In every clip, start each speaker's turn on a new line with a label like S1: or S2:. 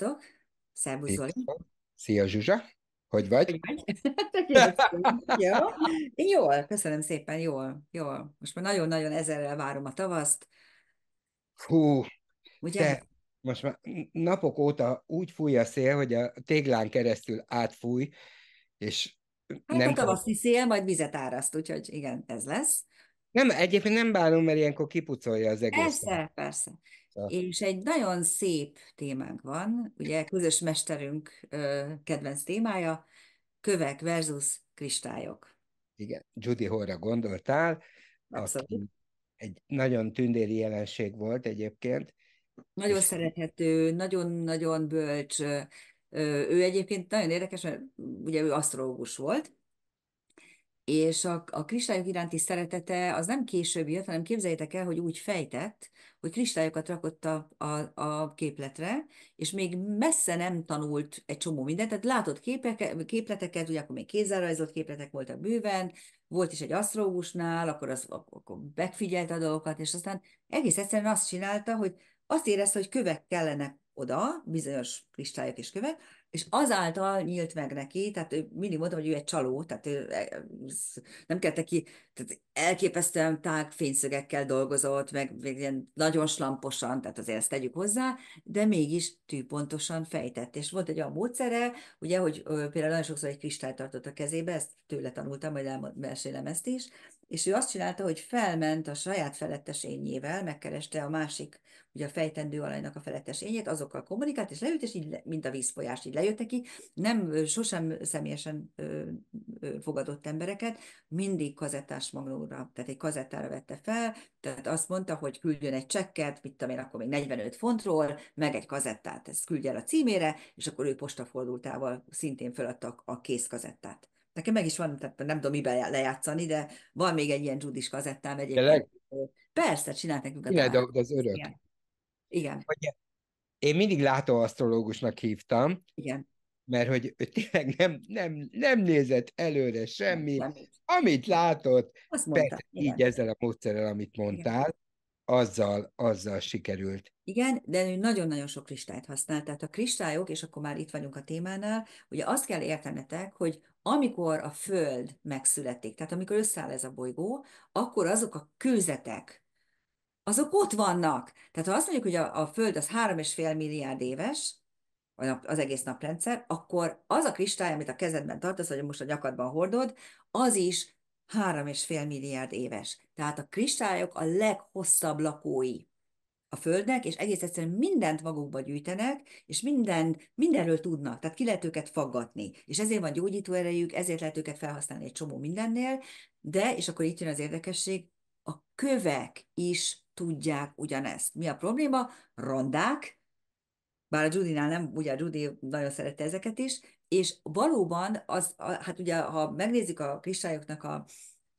S1: Sziasztok! Szervusz Zoli!
S2: Szia Zsuzsa! Hogy vagy? Hogy
S1: vagy? Hát, Jó? Én jól, köszönöm szépen, jól, jól. Most már nagyon-nagyon ezerrel várom a tavaszt. Hú, Ugye? Te,
S2: most már napok óta úgy fúj a szél, hogy a téglán keresztül átfúj, és hát nem... a tavaszi
S1: szél majd vizet áraszt, úgyhogy igen, ez lesz. Nem, egyébként nem bánom, mert ilyenkor kipucolja az egészet. Persze, persze. És egy nagyon szép témánk van, ugye közös mesterünk kedvenc témája, kövek versus kristályok. Igen,
S2: Judy Horra gondoltál, Abszolút. aki egy nagyon tündéri jelenség volt egyébként.
S1: Nagyon és... szerethető, nagyon-nagyon bölcs. Ő egyébként nagyon érdekes, mert ugye ő asztrológus volt, és a, a kristályok iránti szeretete az nem később jött, hanem képzeljétek el, hogy úgy fejtett, hogy kristályokat rakott a, a, a képletre, és még messze nem tanult egy csomó mindent, tehát látott képeke, képleteket, ugye akkor még kézzel rajzolt képletek voltak bőven, volt is egy asztrógusnál, akkor, az, akkor megfigyelte a dolgokat, és aztán egész egyszerűen azt csinálta, hogy azt érezte, hogy kövek kellene oda bizonyos kristályok és kövek, és azáltal nyílt meg neki, tehát ő mindig mondta, hogy ő egy csaló, tehát ő e, nem kellett neki, tehát elképesztően tág fényszögekkel dolgozott, meg, meg ilyen nagyon slamposan, tehát azért ezt tegyük hozzá, de mégis tűpontosan fejtett. És volt egy olyan módszere, ugye, hogy például nagyon sokszor egy kristályt tartott a kezébe, ezt tőle tanultam, majd elmesélem ezt is, és ő azt csinálta, hogy felment a saját felettesényével, megkereste a másik, ugye a fejtendő alajnak a felettesényét, azokkal kommunikált, és leült, és így, mint a vízfolyás, így lejött neki. Nem, sosem személyesen ö, ö, fogadott embereket, mindig kazettás magnóra, tehát egy kazettára vette fel, tehát azt mondta, hogy küldjön egy csekket, mit tudom én, akkor még 45 fontról, meg egy kazettát, ezt küldje el a címére, és akkor ő postafordultával szintén feladta a kész kazettát nekem meg is van, tehát nem tudom miben lejátszani, de van még egy ilyen judis kazettám egyébként. Leg... Persze, csinált nekünk a Igen, de az örök. Igen. Igen.
S2: Én mindig látóasztrológusnak hívtam. Igen mert hogy ő tényleg nem, nem, nem nézett előre semmi, nem, nem. amit látott, Azt mondta, persze, igen. így ezzel a módszerrel, amit mondtál, igen. azzal, azzal sikerült.
S1: Igen, de ő nagyon-nagyon sok kristályt használ, tehát a kristályok, és akkor már itt vagyunk a témánál, ugye azt kell értenetek, hogy amikor a Föld megszületik, tehát amikor összeáll ez a bolygó, akkor azok a kőzetek, azok ott vannak. Tehát ha azt mondjuk, hogy a, a Föld az 3,5 milliárd éves, az egész naprendszer, akkor az a kristály, amit a kezedben tartasz, vagy most a nyakadban hordod, az is 3,5 milliárd éves. Tehát a kristályok a leghosszabb lakói a földnek, és egész egyszerűen mindent magukba gyűjtenek, és minden, mindenről tudnak, tehát ki lehet őket faggatni. És ezért van gyógyító erejük, ezért lehet őket felhasználni egy csomó mindennél, de, és akkor itt jön az érdekesség, a kövek is tudják ugyanezt. Mi a probléma? Rondák, bár a Judinál nem, ugye a Judy nagyon szerette ezeket is, és valóban, az, hát ugye, ha megnézzük a kristályoknak a,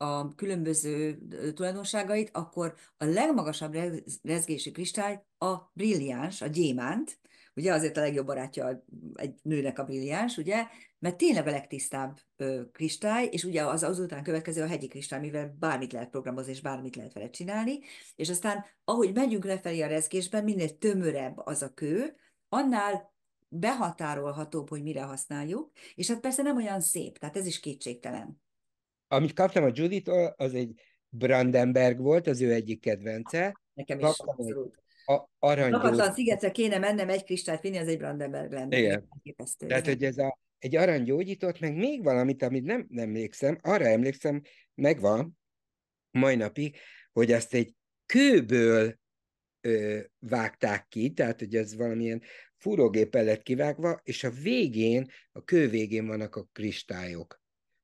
S1: a különböző tulajdonságait, akkor a legmagasabb rezgési kristály a brilliáns, a gyémánt, ugye azért a legjobb barátja egy nőnek a brilliáns, ugye, mert tényleg a legtisztább ö, kristály, és ugye az azután következő a hegyi kristály, mivel bármit lehet programozni, és bármit lehet vele csinálni, és aztán ahogy megyünk lefelé a rezgésben, minél tömörebb az a kő, annál behatárolhatóbb, hogy mire használjuk, és hát persze nem olyan szép, tehát ez is kétségtelen.
S2: Amit kaptam a Judith, tól az egy Brandenberg volt, az ő egyik kedvence. Ah, nekem is kaptam abszolút. A arany Lakatlan
S1: szigetre kéne mennem egy kristályt vinni, az egy Brandenberg lenne. Igen.
S2: Tehát, hogy ez a, egy aranygyógyítót, meg még valamit, amit nem, nem emlékszem, arra emlékszem, megvan mai napig, hogy ezt egy kőből ö, vágták ki, tehát hogy ez valamilyen furógép lett kivágva, és a végén, a kő végén vannak a kristályok.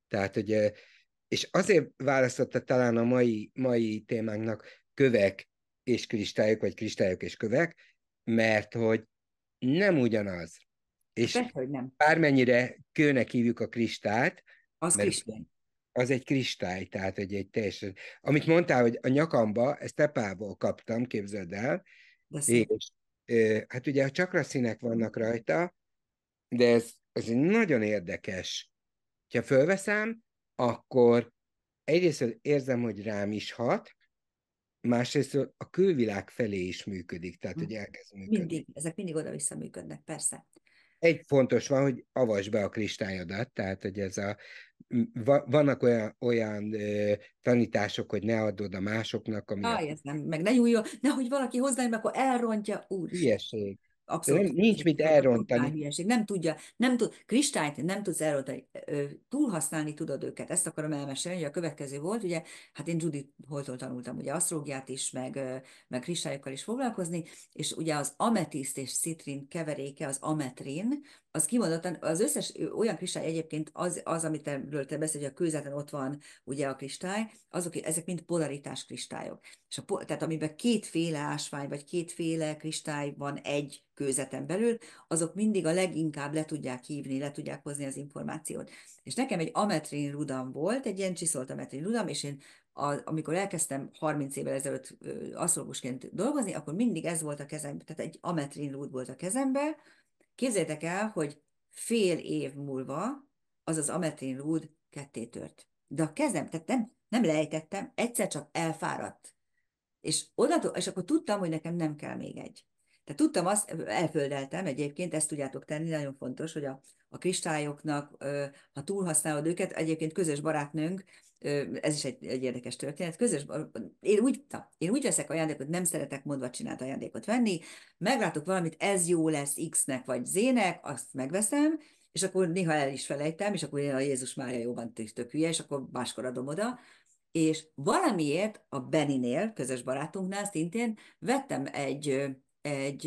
S2: Tehát, hogy és azért választotta talán a mai, mai témánknak kövek és kristályok, vagy kristályok és kövek, mert hogy nem ugyanaz. És Persze, hogy nem. bármennyire kőnek hívjuk a kristályt, az kristály. Az egy kristály, tehát egy, egy teljesen... Amit mondtál, hogy a nyakamba, ezt tepából kaptam, képzeld el, de és ö, hát ugye a csakraszínek vannak rajta, de ez, ez egy nagyon érdekes. Ha fölveszem, akkor egyrészt érzem, hogy rám is hat, másrészt a külvilág felé is működik, tehát hogy
S1: elkezd működni. Mindig, ezek mindig oda-vissza működnek, persze.
S2: Egy fontos van, hogy avasd be a kristályodat, tehát hogy ez a, vannak olyan, olyan ö, tanítások, hogy ne adod a másoknak, ami... Aj, a...
S1: ez nem, meg ne nyúljon, nehogy valaki hozzá, mert akkor elrontja, úr.
S2: Ilyeség. Abszolút. Nem,
S1: nincs mit elrontani. Hülyeség. Nem tudja, nem tud, kristályt nem tudsz elrontani, túlhasználni tudod őket. Ezt akarom elmesélni, hogy a következő volt, ugye, hát én Judy Holtól tanultam, ugye asztrógiát is, meg, meg kristályokkal is foglalkozni, és ugye az ametiszt és citrin keveréke, az ametrin, az kimondottan, az összes olyan kristály egyébként az, az amit erről te beszélsz, hogy a kőzeten ott van ugye a kristály, azok, ezek mind polaritás kristályok. És a, tehát amiben kétféle ásvány, vagy kétféle kristály van egy kőzeten belül, azok mindig a leginkább le tudják hívni, le tudják hozni az információt. És nekem egy ametrin rudam volt, egy ilyen csiszolt ametrin rudam, és én a, amikor elkezdtem 30 évvel ezelőtt asztrológusként dolgozni, akkor mindig ez volt a kezem tehát egy ametrin rúd volt a kezemben, Képzeljétek el, hogy fél év múlva az az ametrin rúd ketté tört. De a kezem, tehát nem, nem lejtettem, egyszer csak elfáradt. És, odatok, és akkor tudtam, hogy nekem nem kell még egy. Tehát tudtam azt, elföldeltem egyébként, ezt tudjátok tenni, nagyon fontos, hogy a, a kristályoknak, ha túlhasználod őket, egyébként közös barátnőnk ez is egy, egy érdekes történet. Közös, én úgy, na, én úgy veszek ajándékot, nem szeretek mondva csinált ajándékot venni, meglátok valamit, ez jó lesz X-nek vagy Z-nek, azt megveszem, és akkor néha el is felejtem, és akkor én a Jézus Mária jóban tök hülye, és akkor máskor adom oda, és valamiért a Beninél, közös barátunknál szintén vettem egy, egy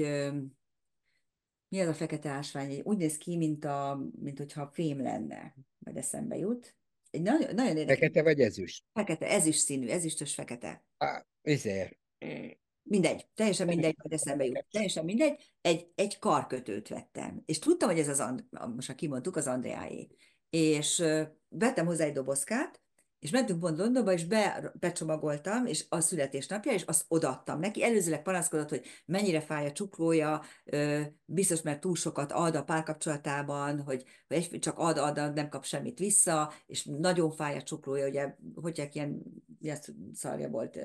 S1: mi az a fekete ásvány? Úgy néz ki, mint, a, mint hogyha fém lenne, majd eszembe jut egy nagyon, nagyon érdekes. Fekete vagy ezüst? Fekete, is színű, tös fekete. Á, ezért. Mindegy, teljesen mindegy, hogy eszembe jut. Teljesen mindegy, egy, egy karkötőt vettem. És tudtam, hogy ez az, And- most ha kimondtuk, az Andreáé. És vettem hozzá egy dobozkát, és mentünk pont Londonba, és be, becsomagoltam, és a születésnapja, és azt odaadtam neki. Előzőleg panaszkodott, hogy mennyire fáj a csuklója, biztos, mert túl sokat ad a párkapcsolatában, hogy, hogy egy, csak ad, ad, ad, nem kap semmit vissza, és nagyon fáj a csuklója, ugye, hogyha ilyen, ilyen szarja volt,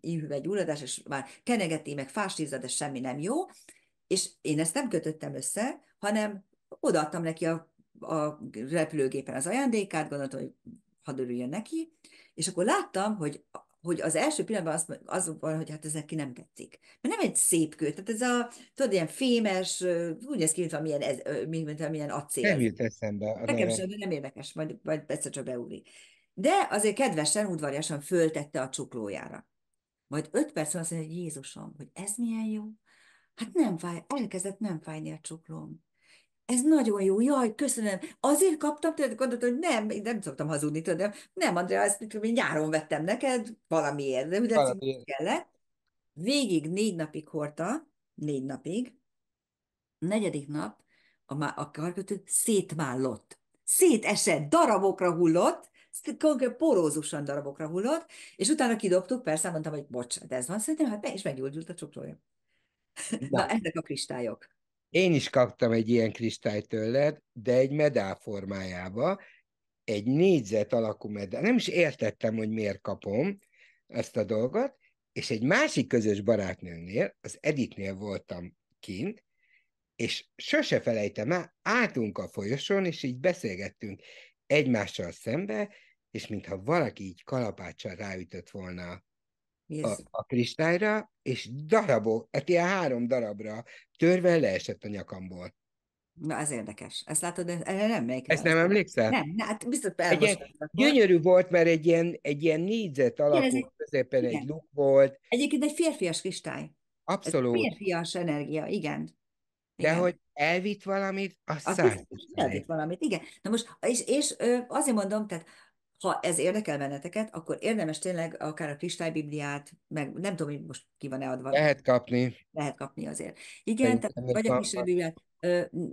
S1: íhüvegyulladás, és már kenegeti, meg fás tízad, de semmi nem jó. És én ezt nem kötöttem össze, hanem odaadtam neki a a repülőgépen az ajándékát, gondoltam, hogy hadd örüljön neki, és akkor láttam, hogy hogy az első pillanatban az, az van, hogy hát ez neki nem tetszik. Mert nem egy szép kő, tehát ez a, tudod, ilyen fémes, úgy néz ki, mint amilyen, ez, mint amilyen acél. Nem jut
S2: eszembe. A Nekem sem,
S1: nem érdekes, majd, majd egyszer csak beugrik. De azért kedvesen, udvariasan föltette a csuklójára. Majd öt perc múlva azt mondja, hogy Jézusom, hogy ez milyen jó. Hát nem fáj, elkezdett nem fájni a csuklóm ez nagyon jó, jaj, köszönöm. Azért kaptam, tehát gondoltam, hogy nem, én nem szoktam hazudni, tudom, nem, Andrea, ezt tudom, én nyáron vettem neked, valamiért, de ugye kellett. Végig négy napig hordta, négy napig, a negyedik nap a, a karkötő szétmállott, szétesett, darabokra hullott, konkrétan porózusan darabokra hullott, és utána kidobtuk, persze mondtam, hogy bocs, de ez van, szerintem hát be is meggyújtult a csuklója. Na, ezek a kristályok.
S2: Én is kaptam egy ilyen kristályt tőled, de egy medál formájába, egy négyzet alakú medál. Nem is értettem, hogy miért kapom ezt a dolgot, és egy másik közös barátnőmnél, az Editnél voltam kint, és sose felejtem el, álltunk a folyosón, és így beszélgettünk egymással szembe, és mintha valaki így kalapáccsal ráütött volna a, a kristályra, és darabok, hát ilyen három darabra törve leesett a nyakamból. Na, ez érdekes. Ezt
S1: látod, erre
S2: nem emlékszem. Ezt nem emlékszel? Nem,
S1: na, hát biztos egy ilyen,
S2: Gyönyörű volt, mert egy ilyen, egy ilyen négyzet alakú igen, középen igen. egy luk volt.
S1: Egyébként egy férfias kristály. Abszolút. Ez férfias energia, igen. De igen. hogy elvitt valamit, azt, azt hiszem, Elvitt valamit, igen. Na most, és, és azért mondom, tehát ha ez érdekel benneteket, akkor érdemes tényleg akár a Kristálybibliát, meg nem tudom, hogy most ki van-e adva. Lehet kapni. Lehet kapni azért. Igen, tehát, vagy a Kristálybibliát.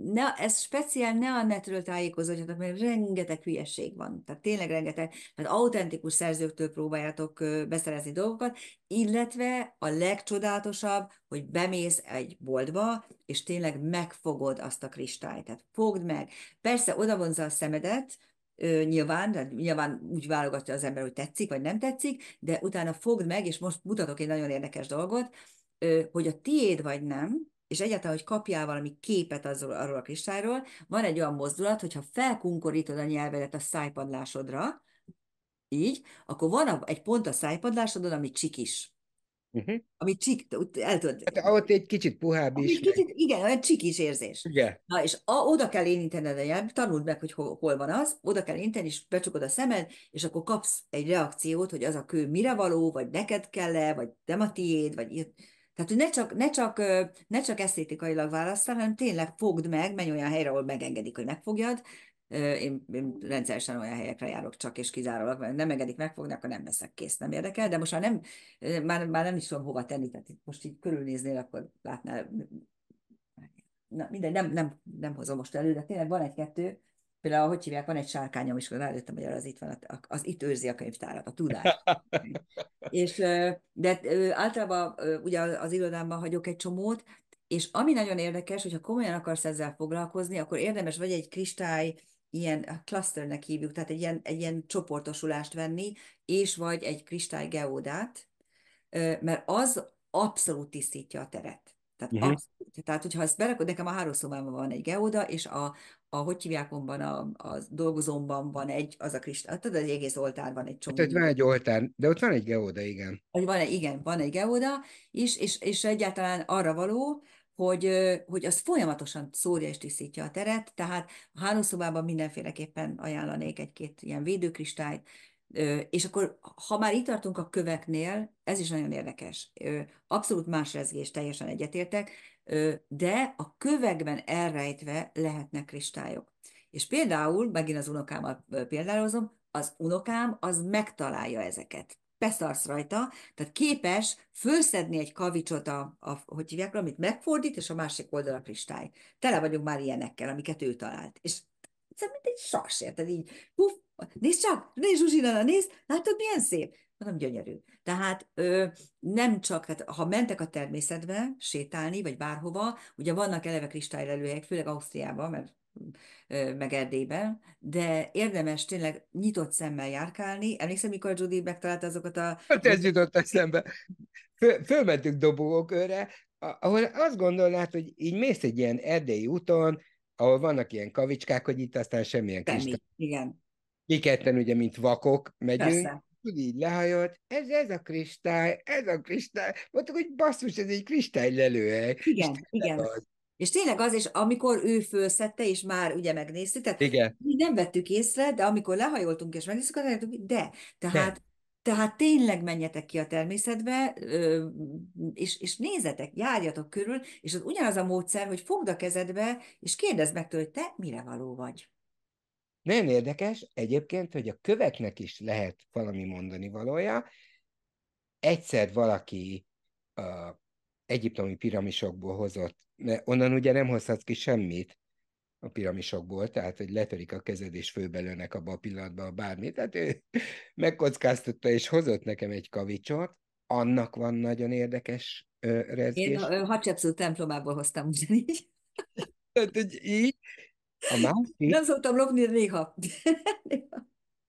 S1: Ne, ez speciál ne a netről tájékozódjatok, mert rengeteg hülyeség van. Tehát tényleg rengeteg. Tehát autentikus szerzőktől próbáljátok beszerezni dolgokat, illetve a legcsodálatosabb, hogy bemész egy boltba, és tényleg megfogod azt a kristályt. Tehát fogd meg. Persze odavonza a szemedet, nyilván, tehát nyilván úgy válogatja az ember, hogy tetszik vagy nem tetszik, de utána fogd meg, és most mutatok egy nagyon érdekes dolgot, hogy a tiéd vagy nem, és egyáltalán, hogy kapjál valami képet azról, arról a kristályról, van egy olyan mozdulat, hogyha felkunkorítod a nyelvedet a szájpadlásodra, így, akkor van egy pont a szájpadlásodon, ami csikis uh-huh. ami csik, el tudod... Hát ott egy kicsit puhább is. Kicsit, igen, olyan csikis érzés. Igen. Na, és a, oda kell érintened a nyelv, tanuld meg, hogy hol, hol van az, oda kell érinteni, és becsukod a szemed, és akkor kapsz egy reakciót, hogy az a kő mire való, vagy neked kell-e, vagy nem a tiéd, vagy... Tehát, hogy ne csak, ne csak, ne csak esztétikailag választál, hanem tényleg fogd meg, menj olyan helyre, ahol megengedik, hogy megfogjad, én, én rendszeresen olyan helyekre járok csak és kizárólag, mert nem engedik megfogni, akkor nem veszek kész, nem érdekel, de most már nem, már, már nem is tudom hova tenni, tehát itt most így körülnéznél, akkor látnál, na mindegy, nem, nem, nem hozom most elő, de tényleg van egy-kettő, Például, hogy hívják, van egy sárkányom, is, és rájöttem, hogy az itt van, az itt őrzi a könyvtárat, a tudást. és, de általában ugye az irodámban hagyok egy csomót, és ami nagyon érdekes, hogyha komolyan akarsz ezzel foglalkozni, akkor érdemes vagy egy kristály ilyen eh, clusternek hívjuk, tehát egy ilyen, egy ilyen csoportosulást venni, és vagy egy kristálygeódát, mert az abszolút tisztítja a teret. Tehát, yeah. Mhm. abszolút, tehát hogyha ezt berakod, nekem a háromszobában van egy geóda, és a, a hogy hívják, a, a dolgozomban van egy, az a kristály, hát tudod, az egész oltár van egy hát csomó. tehát van
S2: egy oltár, de ott van egy geóda, igen.
S1: Van egy, igen, van egy geóda és és, és egyáltalán arra való, hogy, hogy az folyamatosan szórja és tisztítja a teret, tehát a hálószobában mindenféleképpen ajánlanék egy-két ilyen védőkristályt, és akkor, ha már itt tartunk a köveknél, ez is nagyon érdekes. Abszolút más rezgés, teljesen egyetértek, de a kövekben elrejtve lehetnek kristályok. És például, megint az unokámmal példálozom, az unokám az megtalálja ezeket beszarsz rajta, tehát képes fölszedni egy kavicsot, a, a, hogy hívják, amit megfordít, és a másik oldal a kristály. Tele vagyunk már ilyenekkel, amiket ő talált. És ez mint egy sas, érted? Így, puf, nézd csak, nézd Zsuzsina, nézd, látod milyen szép? Mondom, gyönyörű. Tehát ö, nem csak, tehát ha mentek a természetbe sétálni, vagy bárhova, ugye vannak eleve kristálylelőhelyek, főleg Ausztriában, mert meg Erdélyben, de érdemes tényleg nyitott szemmel járkálni. Emlékszem, mikor Judy megtalálta azokat a... Hát ez
S2: jutott eszembe.
S1: Föl, fölmentünk dobogókörre,
S2: ahol azt gondolnád, hogy így mész egy ilyen erdélyi úton, ahol vannak ilyen kavicskák, hogy itt aztán semmilyen kis... igen. Mi ketten ugye, mint vakok megyünk, Persze tud így lehajolt, ez, ez a kristály, ez a kristály. Mondtuk, hogy basszus, ez egy kristály
S1: lelőhely. Igen, Isten igen. Az. És tényleg az, és amikor ő fölszette, és már ugye megnéztük, tehát Igen. mi nem vettük észre, de amikor lehajoltunk és megnéztük, akkor mondtuk, de, tehát de. Tehát tényleg menjetek ki a természetbe, és, és nézzetek, járjatok körül, és az ugyanaz a módszer, hogy fogd a kezedbe, és kérdezd meg tőle, hogy te mire való vagy.
S2: Nagyon érdekes egyébként, hogy a követnek is lehet valami mondani valója. Egyszer valaki a egyiptomi piramisokból hozott, mert onnan ugye nem hozhatsz ki semmit a piramisokból, tehát hogy letörik a kezed és főbelőnek abba a pillanatban a bármit. Tehát ő megkockáztatta és hozott nekem egy kavicsot, annak van nagyon érdekes ö, rezgés. Én a
S1: Hacsepszú templomából hoztam ugyanígy.
S2: Tehát, hogy így. A másik... Nem
S1: szoktam lopni, de néha.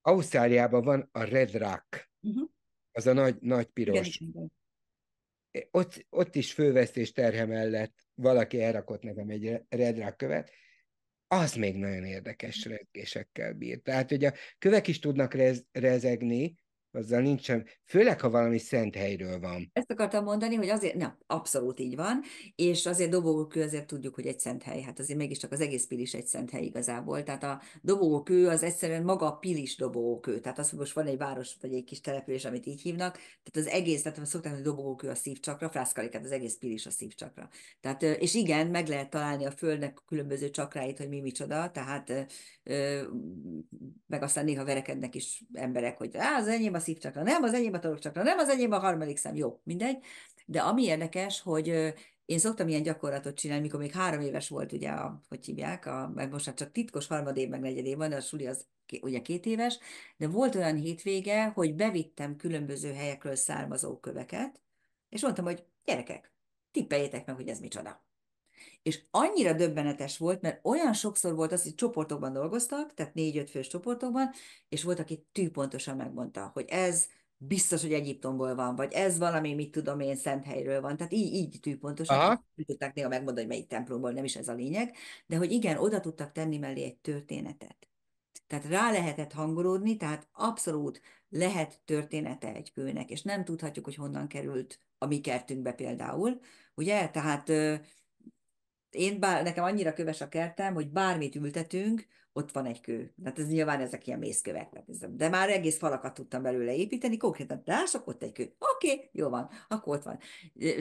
S2: Ausztráliában van a Red Rock. Uh-huh. Mhm. Az a nagy, nagy piros. Igen, igen ott, ott is fővesztés terhe mellett valaki elrakott nekem egy redrák követ, az még nagyon érdekes rezgésekkel bír. Tehát, hogy a kövek is tudnak rez, rezegni, azzal nincsen, főleg, ha valami szent helyről van.
S1: Ezt akartam mondani, hogy azért, nem, abszolút így van, és azért dobogókő azért tudjuk, hogy egy szent hely, hát azért mégiscsak az egész pilis egy szent hely igazából, tehát a dobogókő az egyszerűen maga a pilis dobogókő, tehát az, hogy most van egy város vagy egy kis település, amit így hívnak, tehát az egész, tehát szoktam, hogy dobogókő a szívcsakra, hát az egész pilis a szívcsakra. Tehát, és igen, meg lehet találni a földnek a különböző csakráit, hogy mi micsoda, tehát meg aztán néha verekednek is emberek, hogy az enyém a passzív csakra nem, az enyém a torok csakra nem, az enyém a harmadik szem, jó, mindegy. De ami érdekes, hogy én szoktam ilyen gyakorlatot csinálni, mikor még három éves volt, ugye, a, hogy hívják, a, meg most már csak titkos év, meg év van, a suli az ugye két éves, de volt olyan hétvége, hogy bevittem különböző helyekről származó köveket, és mondtam, hogy gyerekek, tippeljétek meg, hogy ez micsoda és annyira döbbenetes volt, mert olyan sokszor volt az, hogy csoportokban dolgoztak, tehát négy-öt fős csoportokban, és volt, aki tűpontosan megmondta, hogy ez biztos, hogy Egyiptomból van, vagy ez valami, mit tudom én, szent helyről van. Tehát így, így tűpontosan Aha. tudták néha megmondani, hogy melyik templomból, nem is ez a lényeg, de hogy igen, oda tudtak tenni mellé egy történetet. Tehát rá lehetett hangolódni, tehát abszolút lehet története egy kőnek, és nem tudhatjuk, hogy honnan került a mi kertünkbe például, ugye? Tehát én bár, nekem annyira köves a kertem, hogy bármit ültetünk, ott van egy kő. Tehát ez nyilván ezek ilyen mészkövek. De már egész falakat tudtam belőle építeni, konkrétan rások, ott egy kő. Oké, okay, jó van, akkor ott van.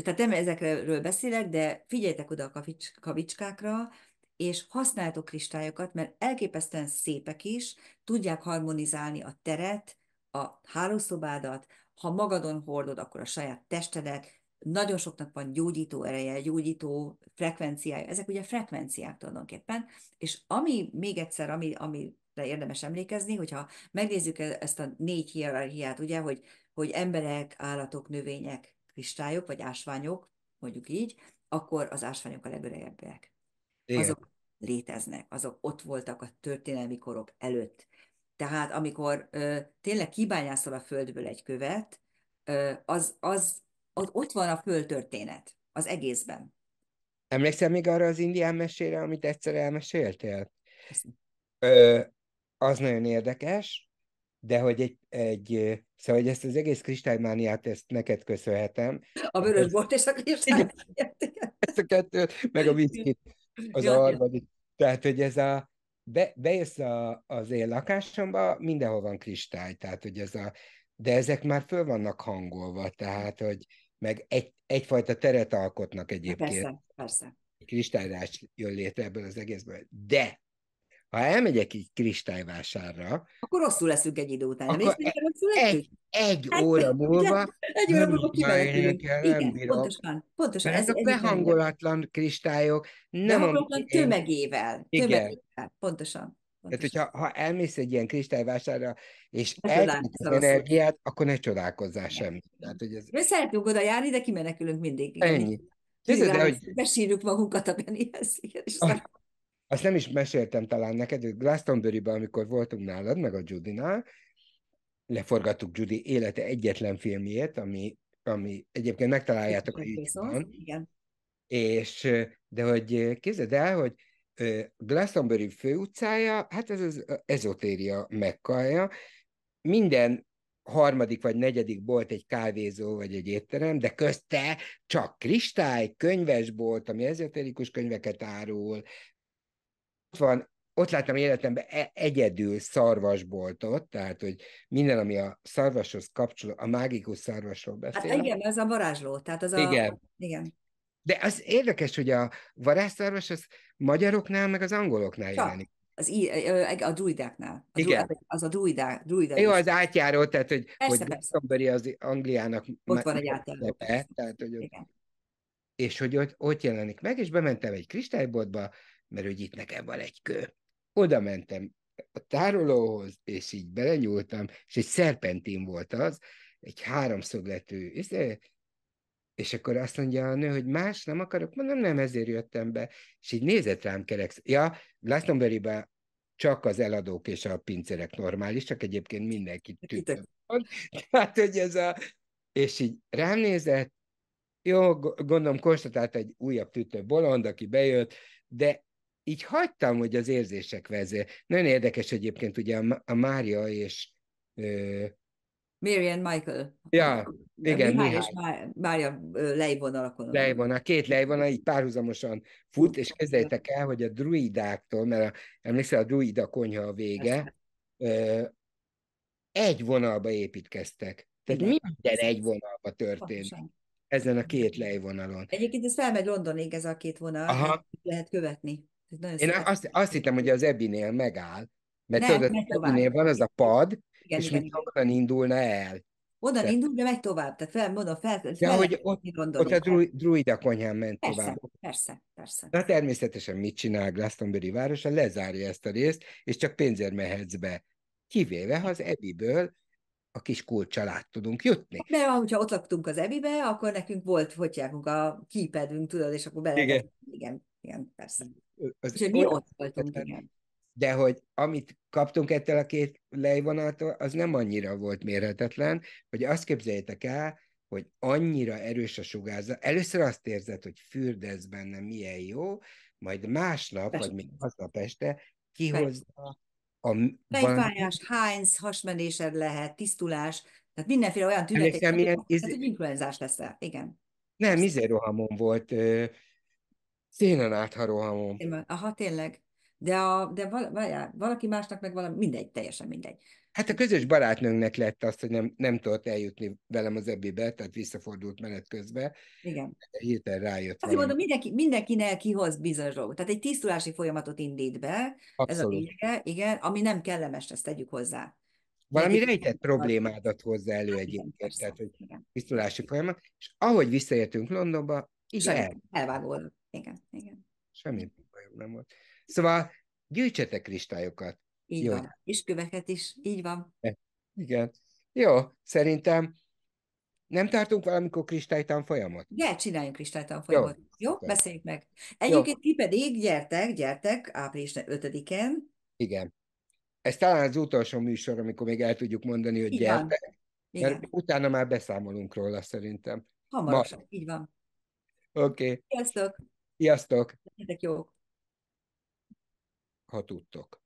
S1: Tehát nem ezekről beszélek, de figyeljetek oda a kavics, kavicskákra, és használjátok kristályokat, mert elképesztően szépek is, tudják harmonizálni a teret, a hálószobádat, ha magadon hordod, akkor a saját testedet, nagyon soknak van gyógyító ereje, gyógyító frekvenciája, ezek ugye frekvenciák tulajdonképpen, és ami még egyszer, ami, amire érdemes emlékezni, hogyha megnézzük e-, ezt a négy hierarchiát, ugye, hogy, hogy emberek, állatok, növények, kristályok, vagy ásványok, mondjuk így, akkor az ásványok a legöregebbek. Azok léteznek, azok ott voltak a történelmi korok előtt. Tehát amikor ö, tényleg kibányászol a földből egy követ, ö, az, az ott van a föltörténet az egészben.
S2: Emlékszel még arra az indián mesére, amit egyszer elmeséltél? Ö, az nagyon érdekes, de hogy egy, egy, szóval hogy ezt az egész kristálymániát, ezt neked köszönhetem.
S1: A vörös volt és a kristálymániát.
S2: Ezt a kettőt, meg a viszkit,
S1: az ja, a harmadik.
S2: Tehát, hogy ez a, be, bejössz a, az én lakásomba, mindenhol van kristály, tehát hogy ez a de ezek már föl vannak hangolva, tehát, hogy meg egy, egyfajta teret alkotnak hát egyébként. Persze, persze. Egy kristályrás jön létre ebből az egészből. De ha elmegyek így kristályvásárra...
S1: Akkor rosszul leszünk egy idő után. Akkor egy, rosszul egy, egy hát, óra hát, múlva... Egy óra múlva kimenekülünk. Igen, pontosan. pontosan ez, ez behangolatlan
S2: kristályok. Nem a
S1: tömegével. Igen. Tömegével, pontosan.
S2: Pontosan. Tehát, hogyha ha elmész egy ilyen kristályvásárra, és elvett az energiát, akkor ne csodálkozzál semmit. Tehát, hogy ez... Mi
S1: szeretünk oda járni, de kimenekülünk mindig. Ennyi. Tudod, hogy... Besírjuk magunkat a Benihez.
S2: Azt nem is meséltem talán neked, hogy glastonbury amikor voltunk nálad, meg a Judinál, leforgattuk Judy élete egyetlen filmjét, ami, ami egyébként megtaláljátok a YouTube-on. És, de hogy képzeld el, hogy Glastonbury főutcája, hát ez az ezotéria mekkája. Minden harmadik vagy negyedik bolt egy kávézó vagy egy étterem, de közte csak kristály, könyvesbolt, ami ezotérikus könyveket árul. Ott van ott láttam életemben e-, egyedül szarvasboltot, tehát, hogy minden, ami a szarvashoz kapcsolódik, a mágikus szarvasról beszél. Hát igen,
S1: ez a varázsló, tehát az igen. a... Igen.
S2: De az érdekes, hogy a varászarvas az magyaroknál, meg az angoloknál Csak. jelenik.
S1: Az í- a druidáknál. A Igen. Druidá- az a druidá, druidá Jó, az
S2: átjáró, tehát hogy, hogy Glastonbury az Angliának. Ott van egy átjáró. Be, tehát, hogy ott, Igen. és hogy ott, ott jelenik meg, és bementem egy kristályboltba, mert hogy itt nekem van egy kő. Oda mentem a tárolóhoz, és így belenyúltam, és egy szerpentin volt az, egy háromszögletű, izé, és akkor azt mondja a nő, hogy más nem akarok, mondom, nem, ezért jöttem be. És így nézett rám kerek. Ja, glastonbury csak az eladók és a pincerek normálisak, egyébként mindenki tűnt. Tehát, hogy ez a... És így rám nézett, jó, gondolom konstatált egy újabb tűtő bolond, aki bejött, de így hagytam, hogy az érzések vezé. Nagyon érdekes egyébként ugye a, a Mária és ö,
S1: Marian Michael.
S2: Ja, igen. Mihály, és
S1: Mária lejvonalakon. Lejvonal, két
S2: lejvonal, így párhuzamosan fut, és kezdjétek el, hogy a druidáktól, mert a, emlékszel, a druida konyha a vége, Aztán. egy vonalba építkeztek. Tehát igen. minden egy vonalba történt. Pontosan. Ezen a két lejvonalon.
S1: Egyébként ez felmegy Londonig ez a két vonal, Aha. lehet követni. Ez Én
S2: azt, azt hittem, hogy az Ebinél megáll, mert nem, tudod, az Ebinél van az a pad, igen, és igen, igen. onnan indulna el.
S1: Onnan tehát, indul, de megy tovább, tehát fel, mondom, fel, fel ja, hogy ott, ott a dru,
S2: druida konyhán ment persze, tovább.
S1: Persze, persze. Na
S2: természetesen mit csinál Glastonbury városa? Lezárja ezt a részt, és csak pénzért mehetsz be. Kivéve, ha az Ebiből a kis kulcsal át tudunk jutni.
S1: De hogyha ott laktunk az Ebibe, akkor nekünk volt hogy a kípedünk, tudod, és akkor bele. Igen. igen. Igen, persze.
S2: Az és mi ott
S1: voltunk, igen
S2: de hogy amit kaptunk ettől a két lejvonaltól, az nem annyira volt mérhetetlen, hogy azt képzeljétek el, hogy annyira erős a sugárzás. Először azt érzed, hogy fürdesz benne, milyen jó, majd másnap, Persze. vagy még aznap este kihozza a... Fejfájás,
S1: hánysz, hasmenésed lehet, tisztulás, tehát mindenféle olyan tünetek, tehát, milyen... tehát, izé- hogy influenzás leszel, igen.
S2: Nem, izé volt, szénen átha
S1: Aha, tényleg de, a, de val, várjál, valaki másnak meg valami, mindegy, teljesen mindegy.
S2: Hát a közös barátnőnknek lett azt, hogy nem, nem tudott eljutni velem az ebbibe, tehát visszafordult menet közben. Igen. Hirtelen rájött. Azt mondom,
S1: mindenki, mindenkinek kihoz bizonyos dolgot. Tehát egy tisztulási folyamatot indít be, Abszolút. ez a lényege, igen, ami nem kellemes, ezt tegyük hozzá. Valami rejtett problémádat
S2: hozzá elő hát egyébként, tehát egy tisztulási folyamat, és ahogy visszaértünk Londonba, és el. elvágódott. Igen, igen. Semmi bajom nem volt. Szóval gyűjtsetek kristályokat. Így Jó. van.
S1: És köveket is. Így van.
S2: E, igen. Jó, szerintem nem tartunk valamikor kristálytan folyamat?
S1: De, csináljunk kristálytan folyamat. Jó, Jó? beszéljük meg. Egyébként ti pedig gyertek, gyertek, április 5-en.
S2: Igen. Ez talán az utolsó műsor, amikor még el tudjuk mondani, hogy így gyertek. Van. Igen. Mert utána már beszámolunk róla szerintem. Hamarosan, így van. Oké. Okay.
S1: Sziasztok! Sziasztok! Sziasztok jók! ha tudtok.